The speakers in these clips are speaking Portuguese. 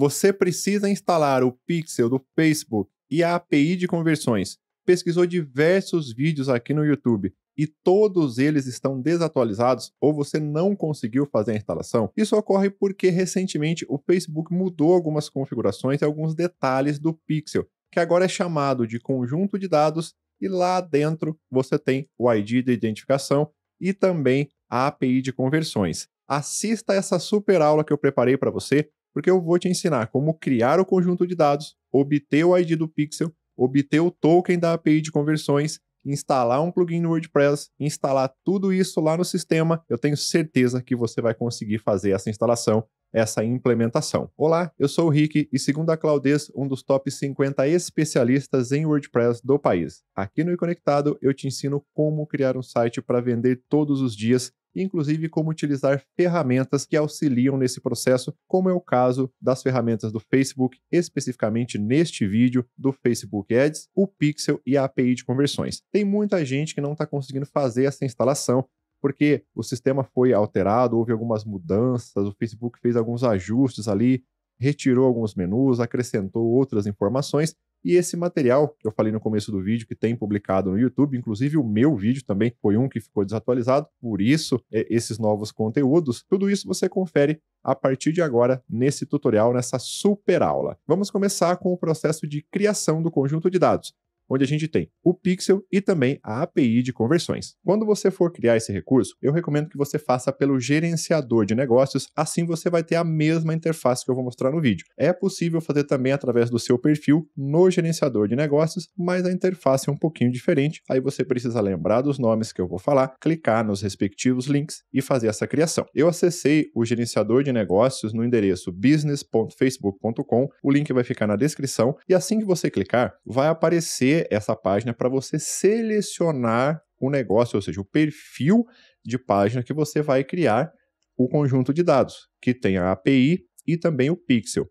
Você precisa instalar o Pixel do Facebook e a API de conversões. Pesquisou diversos vídeos aqui no YouTube e todos eles estão desatualizados ou você não conseguiu fazer a instalação? Isso ocorre porque recentemente o Facebook mudou algumas configurações e alguns detalhes do Pixel, que agora é chamado de conjunto de dados e lá dentro você tem o ID de identificação e também a API de conversões. Assista essa super aula que eu preparei para você porque eu vou te ensinar como criar o conjunto de dados, obter o ID do pixel, obter o token da API de conversões, instalar um plugin no WordPress, instalar tudo isso lá no sistema. Eu tenho certeza que você vai conseguir fazer essa instalação essa implementação. Olá, eu sou o Rick e, segundo a Claudes, um dos top 50 especialistas em WordPress do país. Aqui no Conectado eu te ensino como criar um site para vender todos os dias inclusive como utilizar ferramentas que auxiliam nesse processo, como é o caso das ferramentas do Facebook, especificamente neste vídeo do Facebook Ads, o Pixel e a API de conversões. Tem muita gente que não está conseguindo fazer essa instalação, porque o sistema foi alterado, houve algumas mudanças, o Facebook fez alguns ajustes ali, retirou alguns menus, acrescentou outras informações e esse material que eu falei no começo do vídeo, que tem publicado no YouTube, inclusive o meu vídeo também foi um que ficou desatualizado, por isso é, esses novos conteúdos, tudo isso você confere a partir de agora nesse tutorial, nessa super aula. Vamos começar com o processo de criação do conjunto de dados onde a gente tem o Pixel e também a API de conversões. Quando você for criar esse recurso, eu recomendo que você faça pelo gerenciador de negócios, assim você vai ter a mesma interface que eu vou mostrar no vídeo. É possível fazer também através do seu perfil no gerenciador de negócios, mas a interface é um pouquinho diferente, aí você precisa lembrar dos nomes que eu vou falar, clicar nos respectivos links e fazer essa criação. Eu acessei o gerenciador de negócios no endereço business.facebook.com, o link vai ficar na descrição e assim que você clicar, vai aparecer essa página para você selecionar o negócio, ou seja, o perfil de página que você vai criar o conjunto de dados, que tem a API e também o pixel.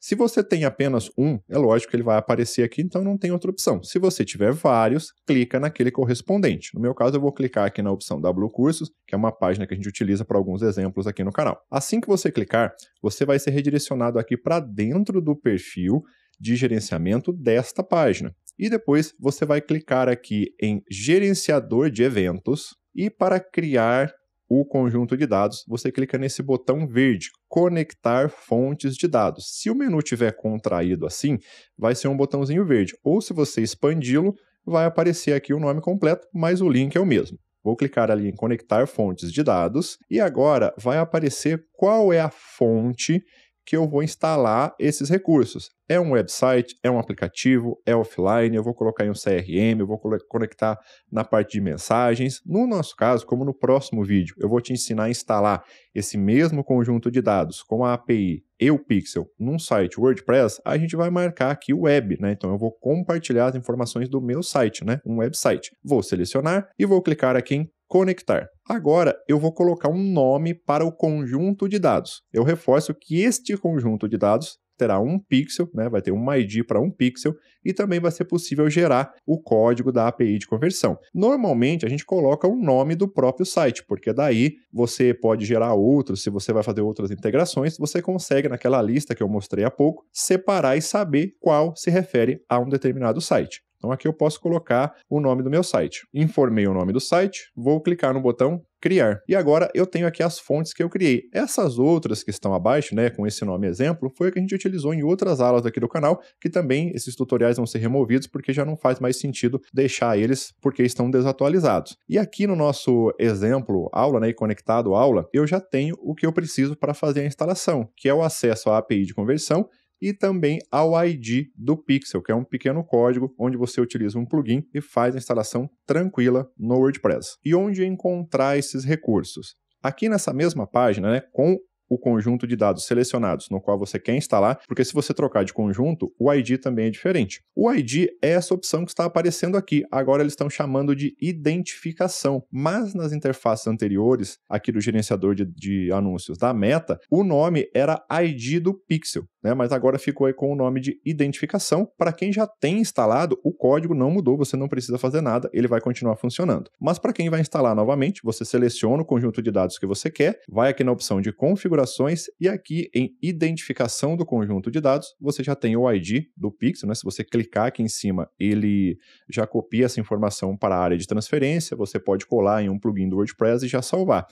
Se você tem apenas um, é lógico que ele vai aparecer aqui, então não tem outra opção. Se você tiver vários, clica naquele correspondente. No meu caso, eu vou clicar aqui na opção W Cursos, que é uma página que a gente utiliza para alguns exemplos aqui no canal. Assim que você clicar, você vai ser redirecionado aqui para dentro do perfil de gerenciamento desta página. E depois você vai clicar aqui em gerenciador de eventos e para criar o conjunto de dados, você clica nesse botão verde, conectar fontes de dados. Se o menu tiver contraído assim, vai ser um botãozinho verde, ou se você expandi-lo, vai aparecer aqui o nome completo, mas o link é o mesmo. Vou clicar ali em conectar fontes de dados e agora vai aparecer qual é a fonte que eu vou instalar esses recursos. É um website, é um aplicativo, é offline, eu vou colocar em um CRM, eu vou conectar na parte de mensagens. No nosso caso, como no próximo vídeo, eu vou te ensinar a instalar esse mesmo conjunto de dados com a API e o Pixel num site WordPress, a gente vai marcar aqui o web, né? Então eu vou compartilhar as informações do meu site, né? Um website. Vou selecionar e vou clicar aqui em conectar. Agora eu vou colocar um nome para o conjunto de dados. Eu reforço que este conjunto de dados terá um pixel, né? vai ter uma ID para um pixel, e também vai ser possível gerar o código da API de conversão. Normalmente a gente coloca o nome do próprio site, porque daí você pode gerar outros, se você vai fazer outras integrações, você consegue naquela lista que eu mostrei há pouco, separar e saber qual se refere a um determinado site. Então aqui eu posso colocar o nome do meu site. Informei o nome do site, vou clicar no botão criar. E agora eu tenho aqui as fontes que eu criei. Essas outras que estão abaixo, né, com esse nome exemplo, foi a que a gente utilizou em outras aulas aqui do canal, que também esses tutoriais vão ser removidos porque já não faz mais sentido deixar eles porque estão desatualizados. E aqui no nosso exemplo aula, né, e conectado aula, eu já tenho o que eu preciso para fazer a instalação, que é o acesso à API de conversão e também ao ID do Pixel, que é um pequeno código onde você utiliza um plugin e faz a instalação tranquila no WordPress. E onde encontrar esses recursos? Aqui nessa mesma página, né, com o conjunto de dados selecionados no qual você quer instalar, porque se você trocar de conjunto, o ID também é diferente. O ID é essa opção que está aparecendo aqui. Agora eles estão chamando de identificação, mas nas interfaces anteriores, aqui do gerenciador de, de anúncios da Meta, o nome era ID do Pixel, né? mas agora ficou aí com o nome de identificação. Para quem já tem instalado, o código não mudou, você não precisa fazer nada, ele vai continuar funcionando. Mas para quem vai instalar novamente, você seleciona o conjunto de dados que você quer, vai aqui na opção de configuração configurações e aqui em identificação do conjunto de dados, você já tem o ID do pixel, né? Se você clicar aqui em cima, ele já copia essa informação para a área de transferência, você pode colar em um plugin do WordPress e já salvar.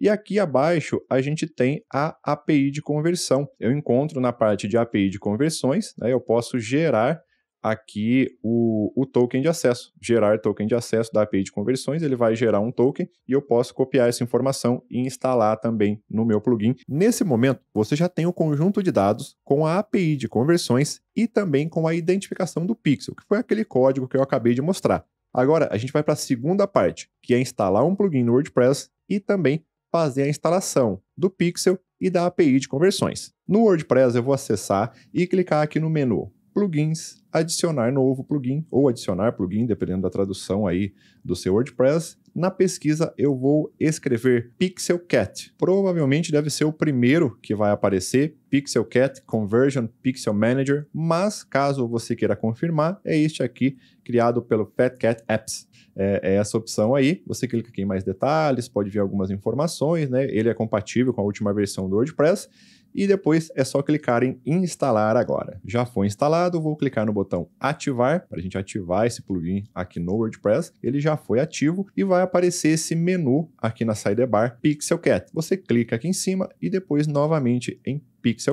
E aqui abaixo a gente tem a API de conversão. Eu encontro na parte de API de conversões, né, eu posso gerar aqui o, o, token de acesso, gerar token de acesso da API de conversões, ele vai gerar um token e eu posso copiar essa informação e instalar também no meu plugin. Nesse momento, você já tem o conjunto de dados com a API de conversões e também com a identificação do pixel, que foi aquele código que eu acabei de mostrar. Agora, a gente vai para a segunda parte, que é instalar um plugin no WordPress e também fazer a instalação do pixel e da API de conversões. No WordPress, eu vou acessar e clicar aqui no menu plugins, adicionar novo plugin ou adicionar plugin, dependendo da tradução aí do seu WordPress. Na pesquisa eu vou escrever PixelCat. Provavelmente deve ser o primeiro que vai aparecer, PixelCat Conversion Pixel Manager, mas caso você queira confirmar, é este aqui, criado pelo PetCat Apps. É, é essa opção aí, você clica aqui em mais detalhes, pode ver algumas informações, né? Ele é compatível com a última versão do WordPress e depois é só clicar em instalar agora. Já foi instalado, vou clicar no botão ativar para a gente ativar esse plugin aqui no WordPress. Ele já foi ativo e vai aparecer esse menu aqui na sidebar Cat. Você clica aqui em cima e depois novamente em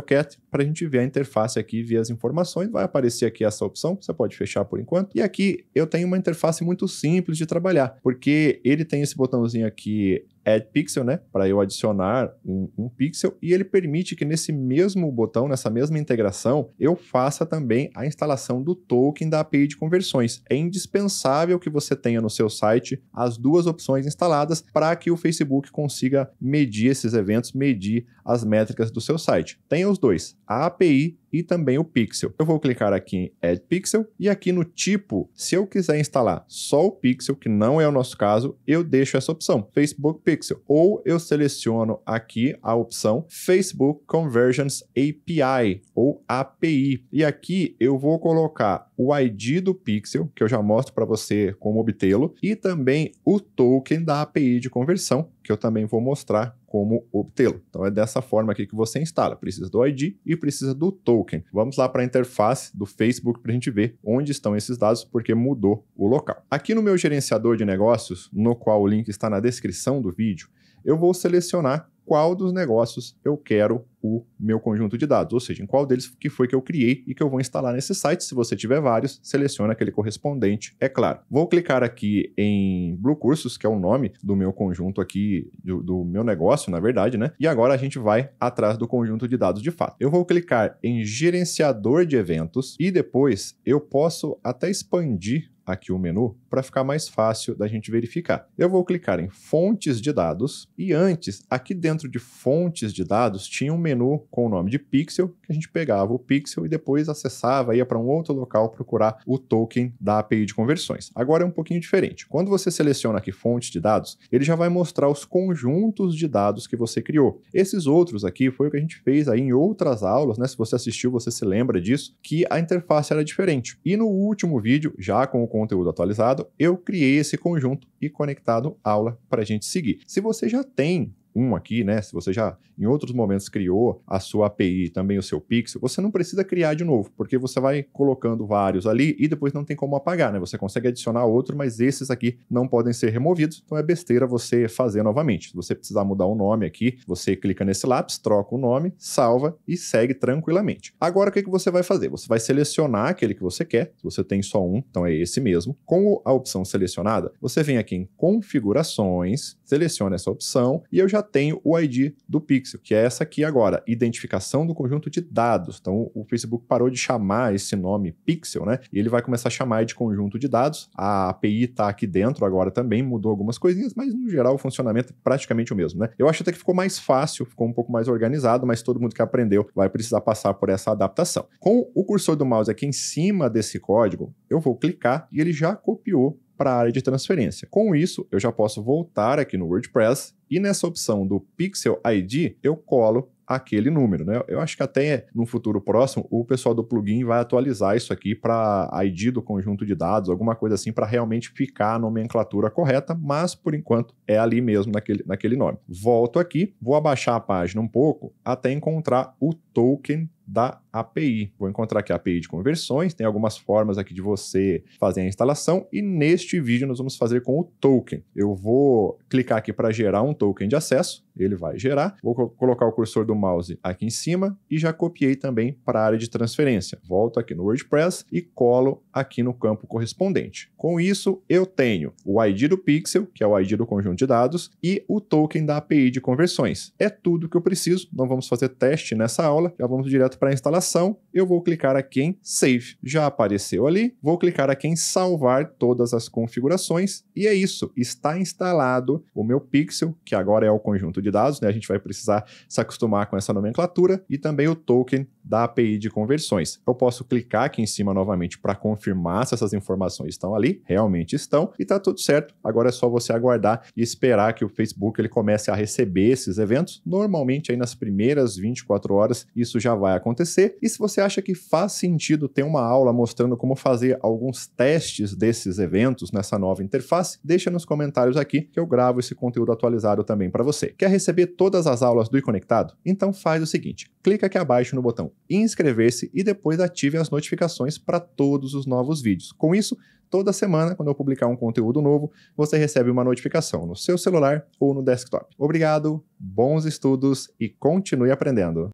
Cat para a gente ver a interface aqui ver as informações. Vai aparecer aqui essa opção, você pode fechar por enquanto. E aqui eu tenho uma interface muito simples de trabalhar, porque ele tem esse botãozinho aqui Add Pixel, né? Para eu adicionar um, um, pixel e ele permite que nesse mesmo botão, nessa mesma integração, eu faça também a instalação do token da API de conversões. É indispensável que você tenha no seu site as duas opções instaladas para que o Facebook consiga medir esses eventos, medir as métricas do seu site. Tenha os dois, a API e também o pixel. Eu vou clicar aqui em Add Pixel e aqui no tipo, se eu quiser instalar só o pixel, que não é o nosso caso, eu deixo essa opção, Facebook Pixel, ou eu seleciono aqui a opção Facebook Conversions API ou API. E aqui eu vou colocar o ID do pixel, que eu já mostro para você como obtê-lo, e também o token da API de conversão, que eu também vou mostrar como obtê-lo. Então é dessa forma aqui que você instala. Precisa do ID e precisa do token. Vamos lá para a interface do Facebook para a gente ver onde estão esses dados, porque mudou o local. Aqui no meu gerenciador de negócios, no qual o link está na descrição do vídeo, eu vou selecionar qual dos negócios eu quero o meu conjunto de dados, ou seja, em qual deles que foi que eu criei e que eu vou instalar nesse site. Se você tiver vários, seleciona aquele correspondente, é claro. Vou clicar aqui em Blue Cursos, que é o nome do meu conjunto aqui, do, do meu negócio, na verdade, né? E agora a gente vai atrás do conjunto de dados de fato. Eu vou clicar em gerenciador de eventos e depois eu posso até expandir aqui o menu para ficar mais fácil da gente verificar. Eu vou clicar em fontes de dados e antes, aqui dentro de fontes de dados, tinha um menu com o nome de pixel, que a gente pegava o pixel e depois acessava, ia para um outro local procurar o token da API de conversões. Agora é um pouquinho diferente. Quando você seleciona aqui fonte de dados, ele já vai mostrar os conjuntos de dados que você criou. Esses outros aqui foi o que a gente fez aí em outras aulas, né? Se você assistiu, você se lembra disso, que a interface era diferente. E no último vídeo, já com o conteúdo atualizado, eu criei esse conjunto e conectado aula para a gente seguir. Se você já tem um aqui, né? Se você já em outros momentos criou a sua API, também o seu pixel, você não precisa criar de novo, porque você vai colocando vários ali e depois não tem como apagar, né? Você consegue adicionar outro, mas esses aqui não podem ser removidos, então é besteira você fazer novamente. Se você precisar mudar o nome aqui, você clica nesse lápis, troca o nome, salva e segue tranquilamente. Agora o que, que você vai fazer? Você vai selecionar aquele que você quer, se você tem só um, então é esse mesmo. Com a opção selecionada, você vem aqui em configurações, seleciona essa opção e eu já tem o ID do pixel, que é essa aqui agora, identificação do conjunto de dados. Então, o Facebook parou de chamar esse nome pixel, né? E ele vai começar a chamar de conjunto de dados. A API está aqui dentro agora também, mudou algumas coisinhas, mas no geral o funcionamento é praticamente o mesmo, né? Eu acho até que ficou mais fácil, ficou um pouco mais organizado, mas todo mundo que aprendeu vai precisar passar por essa adaptação. Com o cursor do mouse aqui em cima desse código, eu vou clicar e ele já copiou para a área de transferência. Com isso, eu já posso voltar aqui no WordPress e nessa opção do Pixel ID, eu colo aquele número, né? Eu acho que até no futuro próximo o pessoal do plugin vai atualizar isso aqui para ID do conjunto de dados, alguma coisa assim, para realmente ficar a nomenclatura correta, mas por enquanto é ali mesmo naquele, naquele nome. Volto aqui, vou abaixar a página um pouco até encontrar o token da API. Vou encontrar aqui a API de conversões, tem algumas formas aqui de você fazer a instalação e neste vídeo nós vamos fazer com o token. Eu vou clicar aqui para gerar um token de acesso, ele vai gerar. Vou co colocar o cursor do mouse aqui em cima e já copiei também para a área de transferência. Volto aqui no WordPress e colo aqui no campo correspondente. Com isso, eu tenho o ID do pixel, que é o ID do conjunto de dados, e o token da API de conversões. É tudo que eu preciso, não vamos fazer teste nessa aula, já vamos direto para a instalação eu vou clicar aqui em Save. Já apareceu ali, vou clicar aqui em Salvar todas as configurações e é isso, está instalado o meu Pixel, que agora é o conjunto de dados, né? a gente vai precisar se acostumar com essa nomenclatura, e também o token da API de conversões. Eu posso clicar aqui em cima novamente para confirmar se essas informações estão ali, realmente estão, e está tudo certo. Agora é só você aguardar e esperar que o Facebook ele comece a receber esses eventos. Normalmente aí nas primeiras 24 horas isso já vai acontecer. E se você acha que faz sentido ter uma aula mostrando como fazer alguns testes desses eventos nessa nova interface, deixa nos comentários aqui que eu gravo esse conteúdo atualizado também para você. Quer receber todas as aulas do iConectado? Então faz o seguinte, clica aqui abaixo no botão inscrever-se e depois ative as notificações para todos os novos vídeos. Com isso, toda semana, quando eu publicar um conteúdo novo, você recebe uma notificação no seu celular ou no desktop. Obrigado, bons estudos e continue aprendendo!